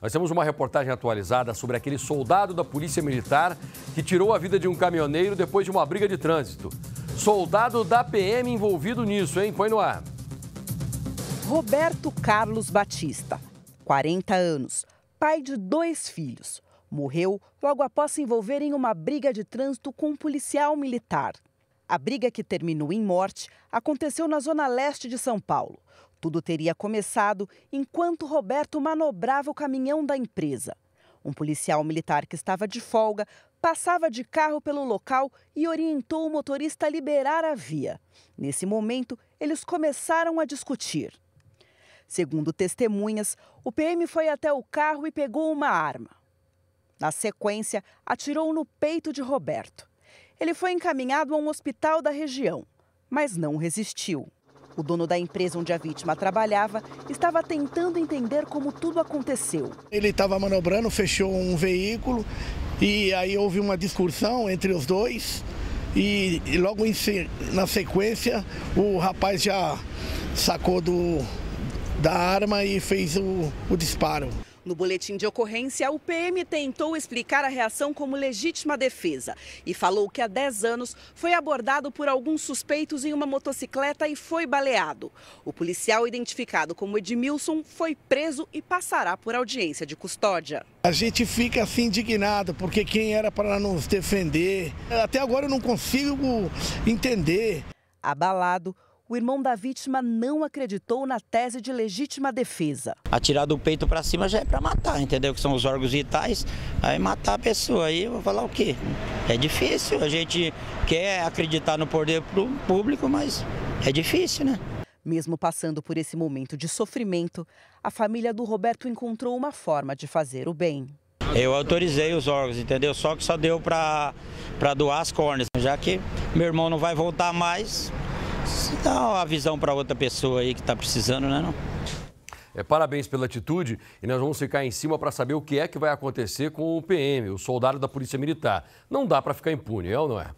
Nós temos uma reportagem atualizada sobre aquele soldado da Polícia Militar que tirou a vida de um caminhoneiro depois de uma briga de trânsito. Soldado da PM envolvido nisso, hein? Põe no ar. Roberto Carlos Batista, 40 anos, pai de dois filhos. Morreu logo após se envolver em uma briga de trânsito com um policial militar. A briga que terminou em morte aconteceu na zona leste de São Paulo. Tudo teria começado enquanto Roberto manobrava o caminhão da empresa. Um policial militar que estava de folga passava de carro pelo local e orientou o motorista a liberar a via. Nesse momento, eles começaram a discutir. Segundo testemunhas, o PM foi até o carro e pegou uma arma. Na sequência, atirou no peito de Roberto. Ele foi encaminhado a um hospital da região, mas não resistiu. O dono da empresa onde a vítima trabalhava estava tentando entender como tudo aconteceu. Ele estava manobrando, fechou um veículo e aí houve uma discussão entre os dois e logo em, na sequência o rapaz já sacou do, da arma e fez o, o disparo. No boletim de ocorrência, o PM tentou explicar a reação como legítima defesa e falou que há 10 anos foi abordado por alguns suspeitos em uma motocicleta e foi baleado. O policial, identificado como Edmilson, foi preso e passará por audiência de custódia. A gente fica assim indignado, porque quem era para nos defender? Até agora eu não consigo entender. Abalado, o irmão da vítima não acreditou na tese de legítima defesa. Atirar do peito para cima já é para matar, entendeu? Que são os órgãos vitais, aí matar a pessoa, aí eu vou falar o quê? É difícil, a gente quer acreditar no poder público, mas é difícil, né? Mesmo passando por esse momento de sofrimento, a família do Roberto encontrou uma forma de fazer o bem. Eu autorizei os órgãos, entendeu? Só que só deu para doar as córneas, já que meu irmão não vai voltar mais, dá a visão para outra pessoa aí que está precisando, né? Não? É, parabéns pela atitude e nós vamos ficar em cima para saber o que é que vai acontecer com o PM, o soldado da Polícia Militar. Não dá para ficar impune, é ou não é?